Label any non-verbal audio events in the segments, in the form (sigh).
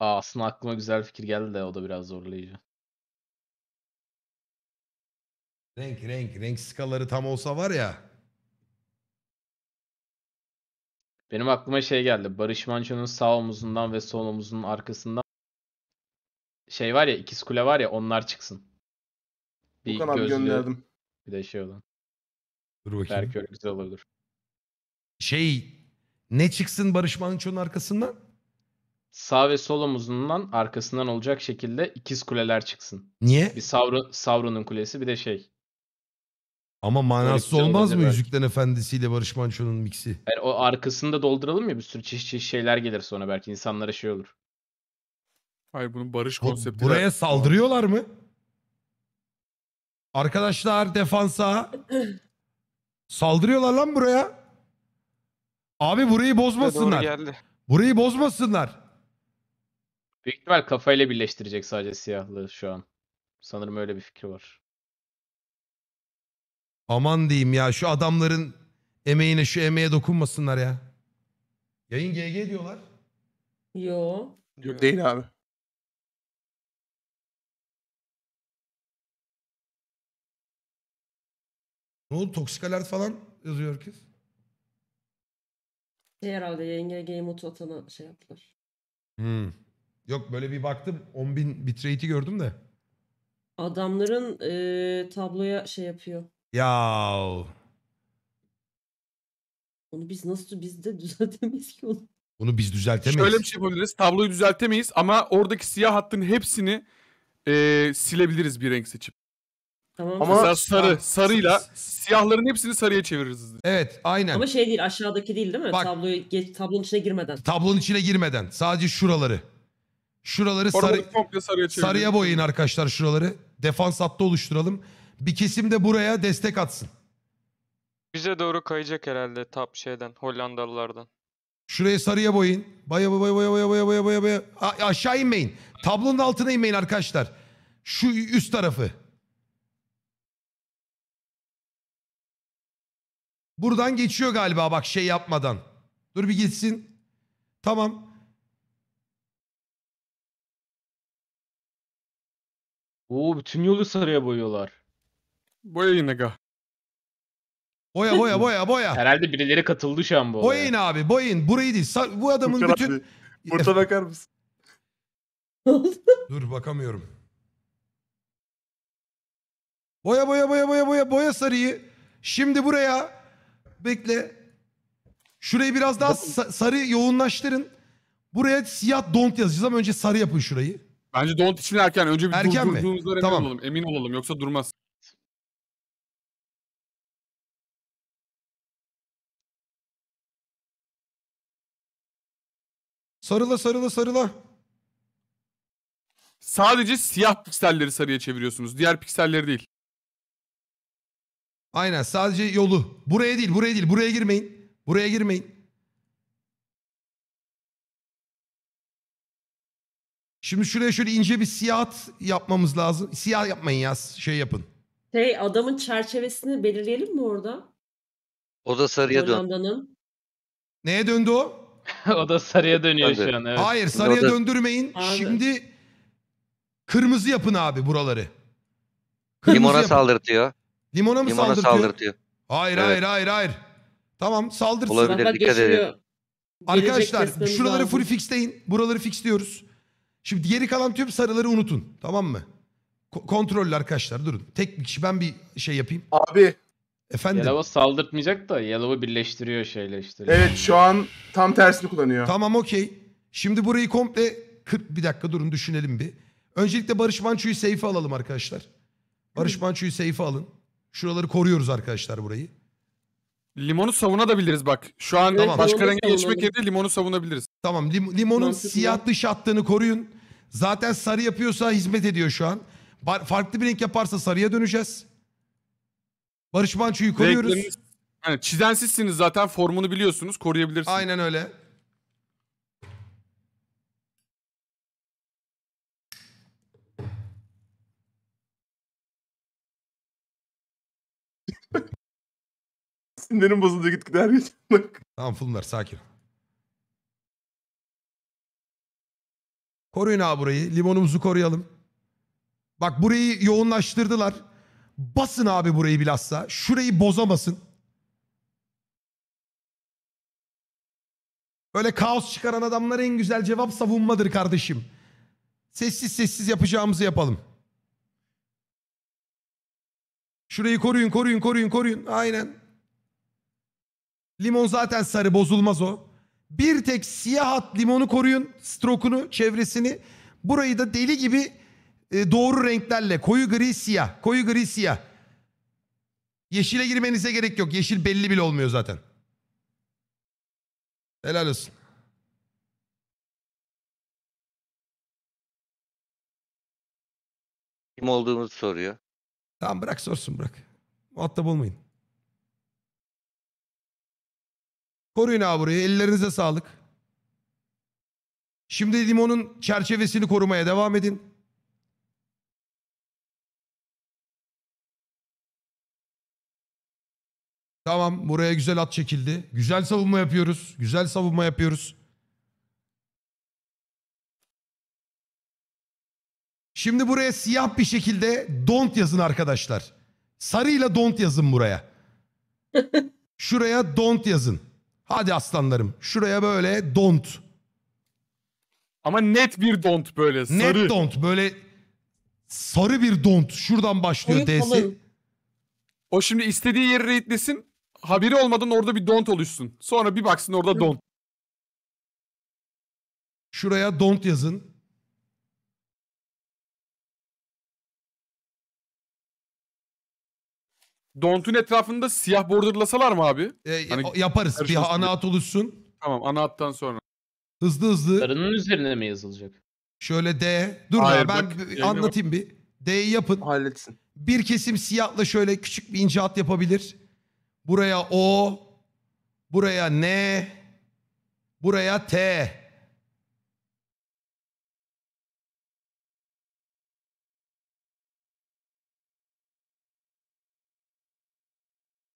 Aa, aslında aklıma güzel fikir geldi de o da biraz zorlayıcı. Renk renk renk skaları tam olsa var ya. Benim aklıma şey geldi. Barış Manço'nun sağ omuzundan ve sol omuzunun arkasından şey var ya ikiz kule var ya onlar çıksın. Bir Okan abi gönderdim. bir de şey olan. Dur bakayım. Belki güzel olur. Şey ne çıksın Barış Manço'nun arkasından? sağ ve sol omuzundan arkasından olacak şekilde ikiz kuleler çıksın. Niye? Bir Sauron, Sauron'un kulesi bir de şey. Ama manasız olmaz mı belki. Yüzüklerin Efendisi'yle Barış Manço'nun miksi? Yani o arkasını da dolduralım ya bir sürü çeşit çeşit şeyler gelir sonra belki insanlara şey olur. Hayır bunun barış Bu- konsepti. Buraya de- saldırıyorlar mı? Arkadaşlar defansa saldırıyorlar lan buraya. Abi burayı Doğru bozmasınlar. geldi. Burayı bozmasınlar. Büyük ihtimal kafayla birleştirecek sadece siyahlı şu an. Sanırım öyle bir fikri var. Aman diyeyim ya şu adamların emeğine şu emeğe dokunmasınlar ya. Yayın GG diyorlar. Yo. Yok değil abi. Ne oldu toksik alert falan yazıyor herkes. Şey herhalde yayın GG'yi mutlu atanı şey yaptılar. Hmm. Yok böyle bir baktım 10 bin bitrate'i gördüm de. Adamların e, tabloya şey yapıyor. Ya Onu biz nasıl biz de düzeltemeyiz ki onu. bunu biz düzeltemeyiz. Şöyle bir şey yapabiliriz. Tabloyu düzeltemeyiz ama oradaki siyah hattın hepsini eee, silebiliriz bir renk seçip. Tamam. Ama, Mesela sarı, sarıyla siyahların hepsini sarıya çeviririz. Evet aynen. Ama şey değil aşağıdaki değil değil mi? Bak- Tabloyu tablonun içine girmeden. Tablonun içine girmeden sadece şuraları. Şuraları sarı, sarıya, sarıya boyayın arkadaşlar şuraları. Defans hattı oluşturalım. Bir kesim de buraya destek atsın. Bize doğru kayacak herhalde tap şeyden Hollandalılardan. Şurayı sarıya boyayın. Baya baya baya baya baya baya baya baya. A- aşağı inmeyin. Tablonun altına inmeyin arkadaşlar. Şu üst tarafı. Buradan geçiyor galiba bak şey yapmadan. Dur bir gitsin. Tamam. Oo bütün yolu sarıya boyuyorlar. Boyayın aga. Boya boya (laughs) boya boya. Herhalde birileri katıldı şu an bu olaya. Boyayın abi boyayın. Burayı değil. Sa- Bu adamın Furkan bütün... abi, Burta (laughs) bakar mısın? Dur bakamıyorum. Boya boya boya boya boya boya sarıyı. Şimdi buraya. Bekle. Şurayı biraz daha sa- sarı yoğunlaştırın. Buraya siyah don't yazacağız ama önce sarı yapın şurayı. Bence Don't için erken. Önce bir Erken mi? emin Tamam. olalım. Emin olalım yoksa durmaz. Sarıla sarıla sarıla. Sadece siyah pikselleri sarıya çeviriyorsunuz. Diğer pikselleri değil. Aynen sadece yolu. Buraya değil buraya değil buraya girmeyin. Buraya girmeyin. Şimdi şuraya şöyle ince bir siyah yapmamız lazım. Siyah yapmayın ya şey yapın. Hey adamın çerçevesini belirleyelim mi orada? O da sarıya dön. Neye döndü o? (laughs) o da sarıya dönüyor Hadi. şu an. Evet. Hayır sarıya Orada- döndürmeyin. Abi. Şimdi kırmızı yapın abi buraları. Kırmızı Limona yapın. saldırtıyor. Limona mı Limona saldırtıyor? saldırtıyor. Hayır Evet. hayır hayır hayır. Tamam saldırsın. Olabilir. Bak dikkat edin. Arkadaşlar şuraları full fixleyin. Buraları fixliyoruz. Şimdi geri kalan tüm sarıları unutun. Tamam mı? Ko- kontrollü arkadaşlar durun. Tek bir kişi ben bir şey yapayım. Abi Efendim. Yalova saldırtmayacak da Yalova birleştiriyor şeyle işte. evet şu an tam tersini kullanıyor. Tamam okey. Şimdi burayı komple 40 bir dakika durun düşünelim bir. Öncelikle Barış Manço'yu seyfe alalım arkadaşlar. Barış Manço'yu seyfe alın. Şuraları koruyoruz arkadaşlar burayı. Limonu savunabiliriz bak. Şu an Tamam. başka renge geçmek yerine limonu savunabiliriz. Tamam lim- limonun Mantıklı. siyah dış hattını koruyun. Zaten sarı yapıyorsa hizmet ediyor şu an. Bar- farklı bir renk yaparsa sarıya döneceğiz. Barış Manço'yu koruyoruz. Renkleriniz- Yani çizen zaten formunu biliyorsunuz koruyabilirsiniz. Aynen öyle. (laughs) Sinirim bozuldu gitgide her geçen Tamam Fulmer sakin. ol. Koruyun abi burayı. Limonumuzu koruyalım. Bak burayı yoğunlaştırdılar. Basın abi burayı bilhassa. Şurayı bozamasın. Öyle kaos çıkaran adamlara en güzel cevap savunmadır kardeşim. Sessiz sessiz yapacağımızı yapalım. Şurayı koruyun, koruyun, koruyun, koruyun. Aynen. Limon zaten sarı, bozulmaz o. Bir tek siyah at limonu koruyun. Strokunu, çevresini. Burayı da deli gibi e, doğru renklerle. Koyu gri siyah. Koyu gri siyah. Yeşile girmenize gerek yok. Yeşil belli bile olmuyor zaten. Helal olsun. Kim olduğumuzu soruyor. Tamam bırak sorsun bırak. Muhatap olmayın. Koruyun abi Ellerinize sağlık. Şimdi dedim onun çerçevesini korumaya devam edin. Tamam buraya güzel at çekildi. Güzel savunma yapıyoruz. Güzel savunma yapıyoruz. Şimdi buraya siyah bir şekilde don't yazın arkadaşlar. Sarıyla don't yazın buraya. (laughs) Şuraya don't yazın. Hadi aslanlarım. Şuraya böyle don't. Ama net bir don't böyle. Sarı. Net don't böyle sarı bir don't. Şuradan başlıyor Büyük D'si. O şimdi istediği yeri raidlesin. Haberi olmadan orada bir don't oluşsun. Sonra bir baksın orada don't. Şuraya don't yazın. Dont'un etrafında siyah borderlasalar mı abi? Ee, Hani yaparız. Bir karışmasın şey ana at oluşsun. Tamam ana hattan sonra. Hızlı hızlı. Sarının üzerine mi yazılacak? Şöyle D. Dur Hayır, ben bak, anlatayım bir. D'yi yapın. Halletsin. Bir kesim siyahla şöyle küçük bir ince hat yapabilir. Buraya O. Buraya N. Buraya T.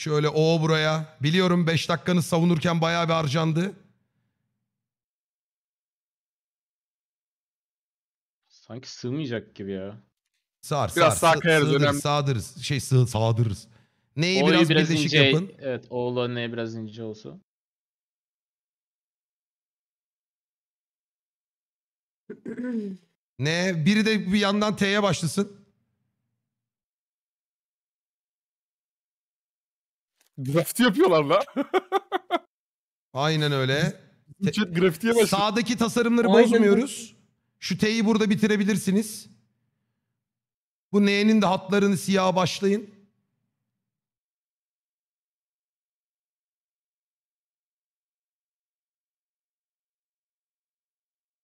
Şöyle o buraya. Biliyorum 5 dakikanız savunurken bayağı bir harcandı. Sanki sığmayacak gibi ya. Sağır, Biraz sağ sağır, kayarız, sığdırız, önemli. sağdırız. Şey sığ, sağdırız. Neyi O'yu biraz, biraz ince, yapın. Evet O'la neye biraz ince olsun. Ne biri de bir yandan T'ye başlasın. Draft yapıyorlar la. Aynen öyle. Te- Sağdaki tasarımları Aynen. bozmuyoruz. Şu T'yi burada bitirebilirsiniz. Bu N'nin de hatlarını siyah başlayın.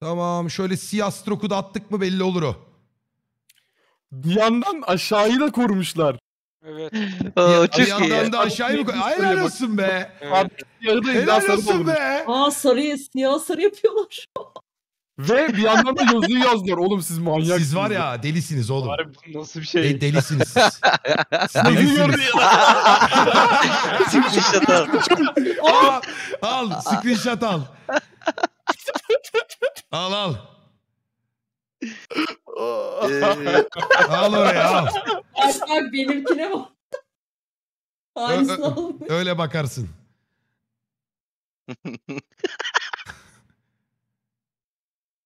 Tamam şöyle siyah stroku da attık mı belli olur o. Bir yandan aşağıyı da korumuşlar. Evet. (laughs) Aa, Bir yandan da aşağıya mı koy? Helal olsun be. Abi yarıdayız daha Helal sarı olsun doldurduk. be. Aa sarı, siyah sarı yapıyorlar. Ve bir yandan da yazıyı yazdılar. Oğlum siz manyak. Siz var ya delisiniz oğlum. Harbi bu nasıl bir şey? De- delisiniz siz. (laughs) Siz delisiniz. Screenshot al. Aa, al screenshot al. (laughs) Al al. Ee, al oraya al. Bak benimkine bak. Aynısı Öyle bakarsın. (laughs)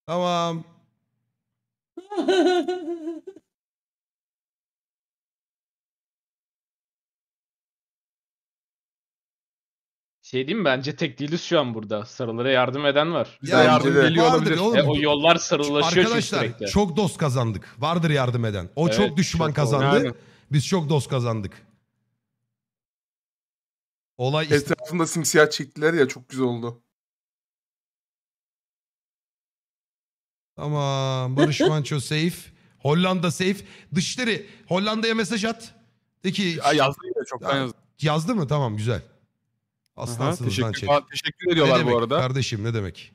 Tamam. (laughs) Şey diyeyim bence tek değiliz şu an burada. Sarılara yardım eden var. Ya yardım bence de. geliyor Vardır olabilir. oğlum. E, o yollar sarılaşıyor çünkü Arkadaşlar çok dost kazandık. Vardır yardım eden. O Evet, çok düşman çok kazandı. Yani. Biz çok dost kazandık. Olay işte. Etrafında simsiyah çektiler ya çok güzel oldu. Tamam. Barış (laughs) Manço safe. Hollanda safe. Dışişleri Hollanda'ya mesaj at. De ki Ya yazdı yine çok. yazdı. yazdı mı? Tamam güzel. Aslansınız Aha, teşekkür, lan chat. Teşekkür ediyorlar bu arada. Kardeşim ne demek?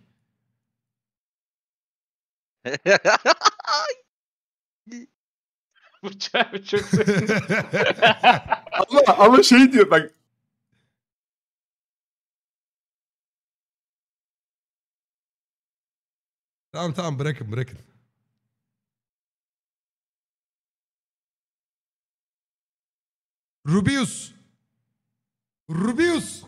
(laughs) Bu çay çok (laughs) ama, ama şey diyor bak. Tamam tamam bırakın bırakın. Rubius. Rubius.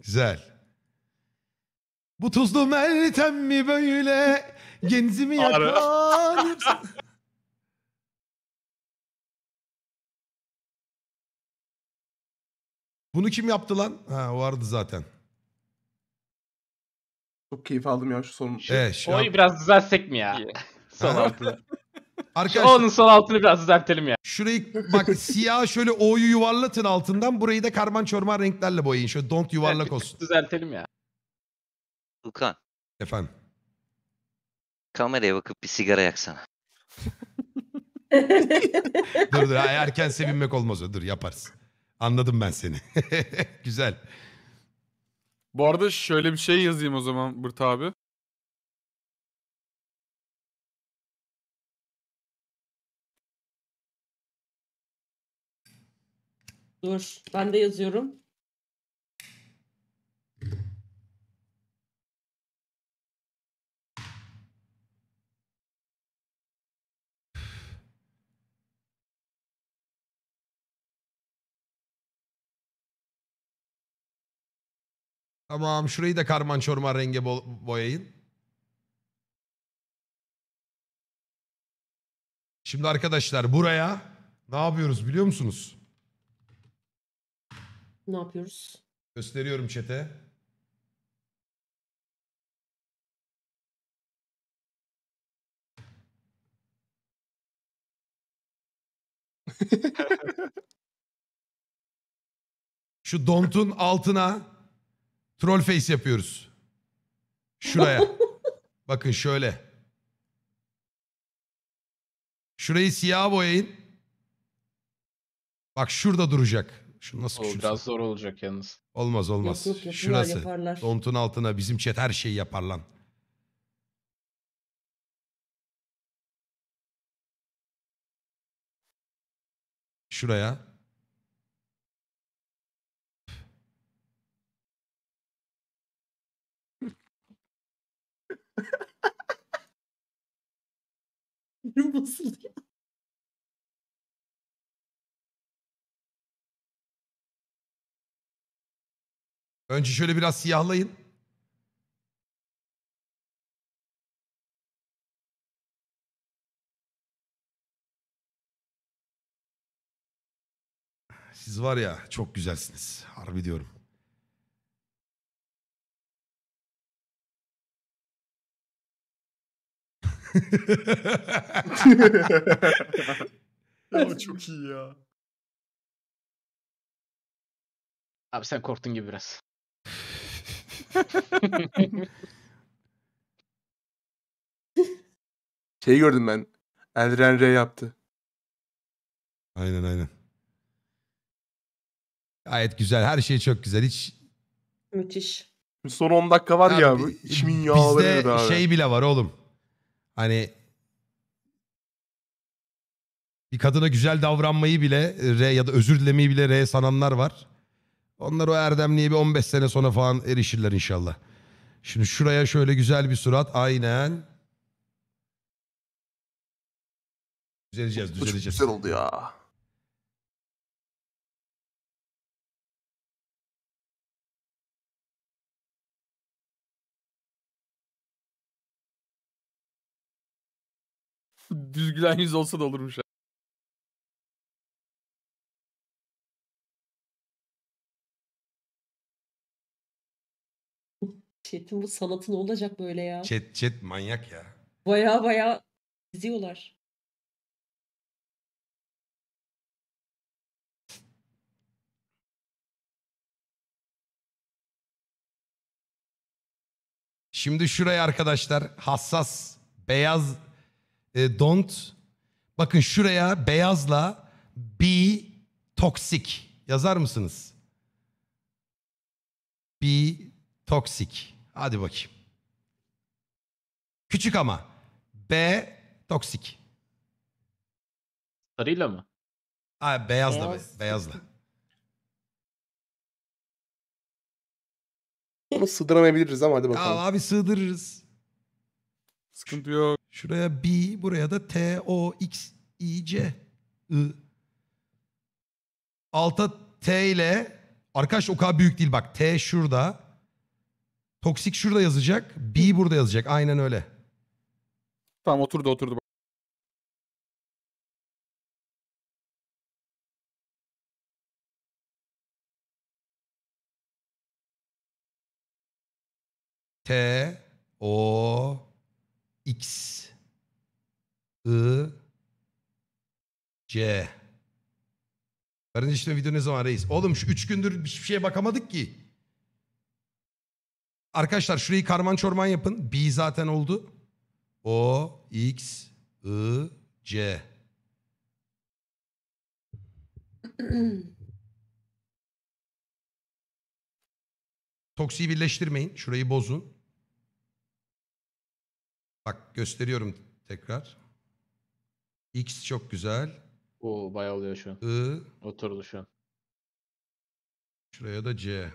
Güzel. Bu tuzlu Meltem mi böyle? Genzimi yakar. Bunu kim yaptı lan? Ha vardı zaten. Çok keyif aldım ya şu sorun. Evet, şu an- Oy biraz düzelsek mi ya? Son altıda. Arkadaşlar. Onun son altını biraz düzeltelim ya. Şurayı bak (laughs) siyah şöyle O'yu yuvarlatın altından. Burayı da karman çorman renklerle boyayın. Şöyle don't yuvarlak olsun. Düzeltelim ya. Furkan Efendim. kameraya bakıp bir sigara yaksana. (laughs) Dur dur Ay, erken sevinmek olmaz o. Dur yaparız. Anladım ben seni. (laughs) Güzel. Bu arada şöyle bir şey yazayım o zaman Bırt abi. Dur ben de yazıyorum. Tamam şurayı da karman çorman renge boyayın. Şimdi arkadaşlar buraya ne yapıyoruz biliyor musunuz? Ne yapıyoruz? Gösteriyorum çete. (laughs) Şu dontun altına troll face yapıyoruz. Şuraya. (laughs) Bakın şöyle. Şurayı siyah boyayın. Bak şurada duracak. Şu nasıl küçülsün? biraz zor olacak yalnız. Olmaz olmaz. Yok, yok, Şurası. yaparlar. Dontun altına bizim chat her şeyi yapar lan. Şuraya. (laughs) Nasıl ya? Önce şöyle biraz siyahlayın. Siz var ya çok güzelsiniz. Harbi diyorum. ya (laughs) çok iyi ya. Abi sen korktun gibi biraz. (laughs) Şeyi gördüm ben. Elren R yaptı. Aynen aynen. Gayet güzel. Her şey çok güzel. Hiç Müthiş. Son 10 dakika var ya. bu İçimin yağları bizde abi. şey bile var oğlum. Hani bir kadına güzel davranmayı bile e, ya da özür dilemeyi bile re sananlar var. Onlar o erdemliğe bir 15 sene sonra falan erişirler inşallah. Şimdi şuraya şöyle güzel bir surat. Aynen. Düzeleceğiz, Bu çok düzeleceğiz. güzel oldu ya. Düz gülen yüz olsa da olurmuş Chat'in bu sanatı ne olacak böyle ya? Chat, chat manyak ya. Baya baya izliyorlar. Şimdi şuraya arkadaşlar hassas beyaz e, don't. Bakın şuraya beyazla be toxic yazar mısınız? Be toxic. Hadi bakayım. Küçük ama. B toksik. Sarıyla mı? Aa, beyazla. Beyaz. Beyaz. Beyazla. Onu sığdıramayabiliriz ama hadi bakalım. Aa, abi sığdırırız. Sıkıntı yok. Şuraya B, buraya da T, O, X, I, C. I. Alta T ile... Arkadaş o kadar büyük değil bak. T şurada. Toksik şurada yazacak. B burada yazacak. Aynen öyle. Tamam oturdu oturdu. T O X I C Karınca işte video ne zaman reis? Oğlum şu üç gündür hiçbir şeye bakamadık ki. Arkadaşlar şurayı karman çorman yapın. B zaten oldu. O, X, I, C. Toksiyi birleştirmeyin. Şurayı bozun. Bak gösteriyorum tekrar. X çok güzel. O bayağı oluyor şu an. I. Oturdu şu an. Şuraya da C.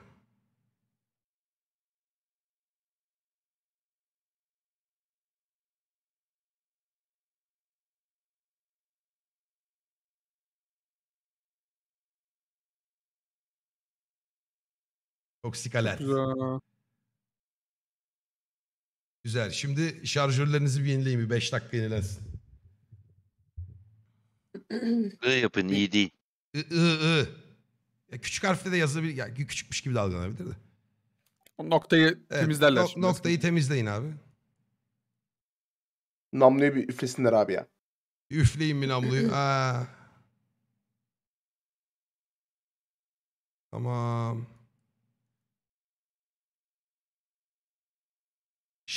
Toksikaler. Güzel. Güzel. Şimdi şarjörlerinizi bir yenileyin. Bir 5 dakika yenilensin. I yapın iyi değil. I, I, I. Ya küçük harfle de yazılabilir. Ya küçükmüş gibi dalgalanabilir de. O noktayı evet, temizlerler. No- şimdi. noktayı temizleyin abi. Namluyu bir üflesinler abi ya. Üfleyin mi namluyu. Aa. (clears throat) Ah. Tamam.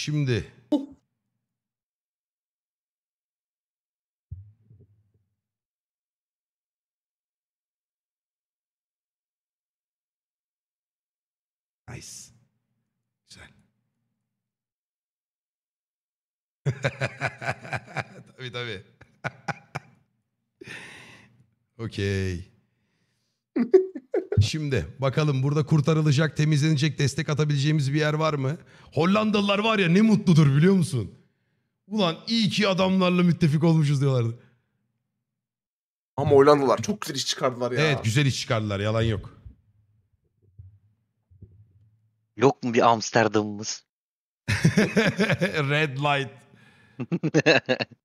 Şimdi Nice. Güzel. (laughs) tabii tabii. (laughs) okay. Şimdi bakalım burada kurtarılacak, temizlenecek, destek atabileceğimiz bir yer var mı? Hollandalılar var ya ne mutludur biliyor musun? Ulan iyi ki adamlarla müttefik olmuşuz diyorlardı. Ama Hollandalılar çok güzel iş çıkardılar ya. Evet güzel iş çıkardılar yalan yok. Yok mu bir Amsterdam'ımız? (laughs) Red light. (laughs)